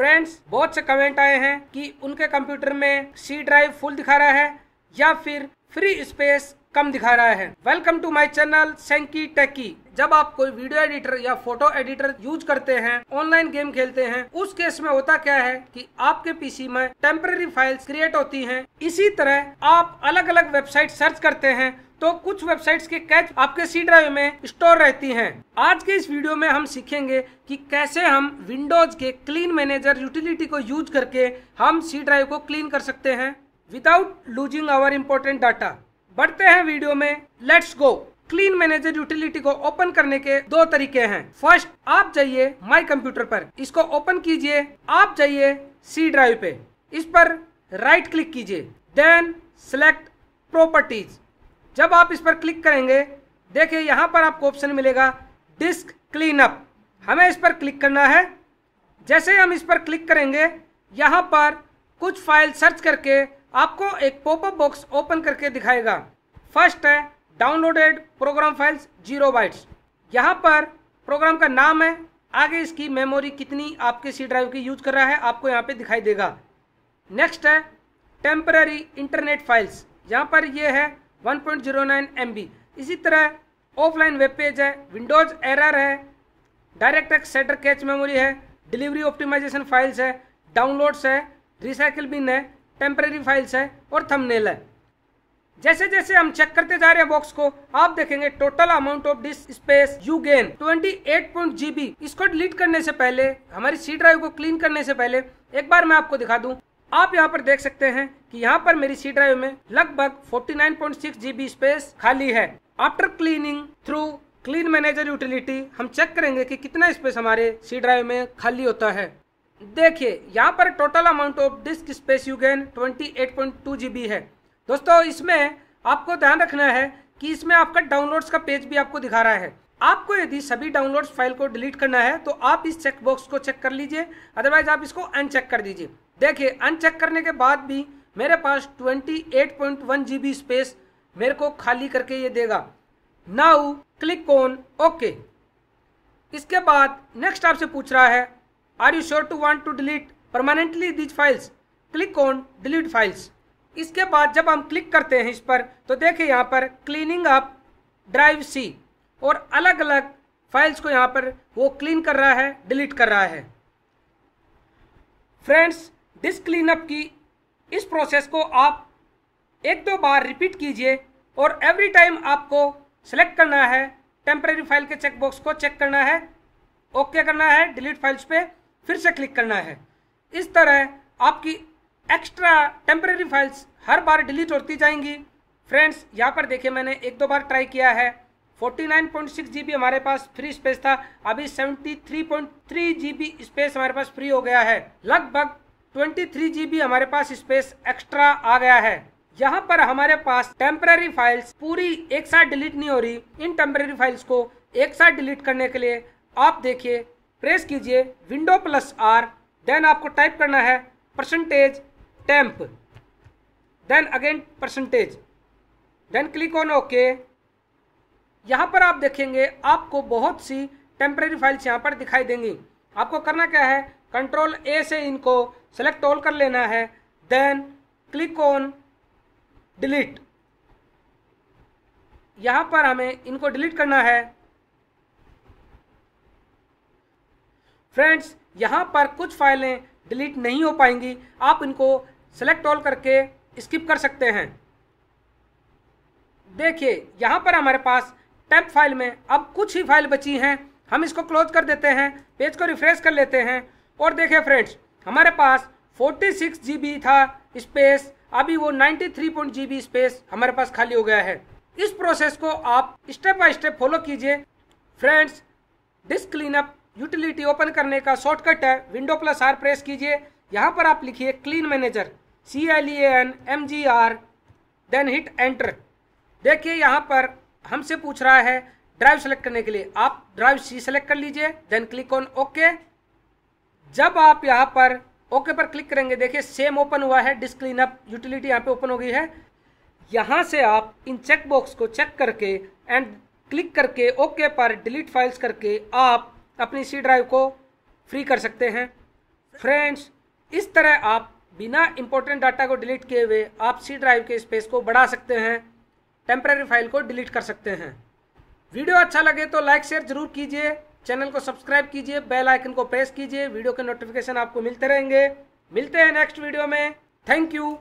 friends बहुत से comment आए हैं कि उनके कंप्यूटर में सी ड्राइव फुल दिखा रहा है या फिर फ्री स्पेस कम दिखा रहा है वेलकम टू माय चैनल सेंकी टेकी जब आप कोई वीडियो एडिटर या फोटो एडिटर यूज करते हैं ऑनलाइन गेम खेलते हैं उस केस में होता क्या है कि आपके पीसी में टेम्पररी फाइल्स क्रिएट होती हैं इसी तरह आप अलग अलग वेबसाइट सर्च करते हैं तो कुछ वेबसाइट्स के कैच आपके सी ड्राइव में स्टोर रहती हैं आज के इस वीडियो में हम सीखेंगे कि कैसे हम विंडोज के क्लीन मैनेजर यूटिलिटी को यूज करके हम सी ड्राइव को क्लीन कर सकते हैं without losing our important data बढ़ते हैं वीडियो में let's go clean manager utility को ओपन करने के दो तरीके हैं फर्स्ट आप जाइए माई कंप्यूटर पर इसको ओपन कीजिए आप जाइए सी ड्राइव पे इस पर राइट क्लिक कीजिए देन सेलेक्ट प्रॉपर्टीज जब आप इस पर क्लिक करेंगे देखिए यहाँ पर आपको ऑप्शन मिलेगा डिस्क क्लीनअप हमें इस पर क्लिक करना है जैसे हम इस पर क्लिक करेंगे यहाँ पर कुछ फाइल सर्च करके आपको एक पॉपअप बॉक्स ओपन करके दिखाएगा फर्स्ट है downloaded program files zero bytes यहाँ पर प्रोग्राम का नाम है आगे इसकी मेमोरी कितनी आपके सी ड्राइव की यूज कर रहा है आपको यहाँ पे दिखाई देगा नेक्स्ट है टेम्पररी इंटरनेट फाइल्स यहाँ पर ये है 1.09 MB इसी तरह ऑफलाइन वेब पेज है विंडोज एरर है डायरेक्ट सेटर कैच मेमोरी है डिलीवरी ऑप्टिमाइजेशन फाइल्स है डाउनलोड्स है रिसाइकिल बिन है टेम्प्रेरी फाइल्स है और थंबनेल है जैसे जैसे हम चेक करते जा रहे हैं बॉक्स को आप देखेंगे total amount of disk space you gain twenty eight point GB इसको डिलीट करने से पहले हमारी सी ड्राइव को क्लीन करने से पहले एक बार मैं आपको दिखा दूं आप यहाँ पर देख सकते हैं कि यहाँ पर मेरी सी ड्राइव में लगभग 49.6 जीबी स्पेस खाली है after cleaning through clean manager utility हम चेक करेंगे कि कितना स्पेस हमारे सी ड्राइव में खाली होता है देखिए यहाँ पर total amount of disk space you gain 28.2 GB है दोस्तों इसमें आपको ध्यान रखना है कि इसमें आपका डाउनलोड का पेज भी आपको दिखा रहा है आपको यदि सभी डाउनलोड्स फाइल को डिलीट करना है तो आप इस चेकबॉक्स को चेक कर लीजिए अदरवाइज आप इसको अनचेक कर दीजिए देखिए अनचेक करने के बाद भी मेरे पास 28.1 जीबी स्पेस मेरे को खाली करके ये देगा नाउ क्लिक ऑन ओके इसके बाद नेक्स्ट आपसे पूछ रहा है are you sure to want to delete permanently these files click on delete files इसके बाद जब हम क्लिक करते हैं इस पर तो देखिए यहाँ पर क्लीनिंग अप ड्राइव सी और अलग अलग फाइल्स को यहाँ पर वो क्लीन कर रहा है डिलीट कर रहा है फ्रेंड्स डिस्क क्लीनअप की इस प्रोसेस को आप एक दो बार रिपीट कीजिए और एवरी टाइम आपको सेलेक्ट करना है टेम्प्रेरी फाइल के चेकबॉक्स को चेक करना है ओके okay करना है डिलीट फाइल्स पे फिर से क्लिक करना है इस तरह आपकी एक्स्ट्रा टेम्प्रेरी फाइल्स हर बार डिलीट होती जाएंगी फ्रेंड्स यहाँ पर देखिए मैंने एक दो बार ट्राई किया है 49.6 जीबी हमारे पास फ्री स्पेस था अभी 73.3 जीबी स्पेस हमारे पास फ्री हो गया है लगभग ट्वेंटी थ्री जी हमारे पास स्पेस एक्स्ट्रा आ गया है यहाँ पर हमारे पास टेम्पररी फाइल्स पूरी एक साथ डिलीट नहीं हो रही इन टेम्पररी फाइल्स को एक साथ डिलीट करने के लिए आप देखिए प्रेस कीजिए विंडो प्लस आर देन आपको टाइप करना है percentage temp then again percentage then click on okay यहाँ पर आप देखेंगे आपको बहुत सी टेम्पररी फाइल्स यहाँ पर दिखाई देंगी आपको करना क्या है कंट्रोल ए से इनको सेलेक्ट ऑल कर लेना है देन क्लिक ऑन डिलीट यहाँ पर हमें इनको डिलीट करना है फ्रेंड्स यहाँ पर कुछ फाइलें डिलीट नहीं हो पाएंगी आप इनको सेलेक्ट ऑल करके स्किप कर सकते हैं देखिए यहाँ पर हमारे पास टेप फाइल में अब कुछ ही फाइल बची हैं हम इसको क्लोज कर देते हैं पेज को रिफ्रेश कर लेते हैं और देखिए फ्रेंड्स हमारे पास 46 जीबी था स्पेस अभी वो 93 जीबी स्पेस हमारे पास खाली हो गया है इस प्रोसेस को आप स्टेप बाय स्टेप फॉलो कीजिए friends disk cleanup utility open करने का शॉर्टकट है विंडो प्लस आर प्रेस कीजिए यहाँ पर आप लिखिए clean manager C L E N M G R then hit enter देखिए यहाँ पर हमसे पूछ रहा है ड्राइव सेलेक्ट करने के लिए आप ड्राइव सी सेलेक्ट कर लीजिए देन क्लिक ऑन ओके जब आप यहाँ पर ओके पर क्लिक करेंगे देखिए सेम ओपन हुआ है डिस्क अप यूटिलिटी यहाँ पे ओपन हो गई है यहाँ से आप इन चेक बॉक्स को चेक करके एंड क्लिक करके ओके पर डिलीट फाइल्स करके आप अपनी सी ड्राइव को फ्री कर सकते हैं फ्रेंड्स इस तरह आप बिना इंपॉर्टेंट डाटा को डिलीट किए हुए आप सी ड्राइव के स्पेस को बढ़ा सकते हैं टेम्प्रेरी फाइल को डिलीट कर सकते हैं वीडियो अच्छा लगे तो लाइक शेयर ज़रूर कीजिए चैनल को सब्सक्राइब कीजिए बेल आइकन को प्रेस कीजिए वीडियो के नोटिफिकेशन आपको मिलते रहेंगे मिलते हैं नेक्स्ट वीडियो में थैंक यू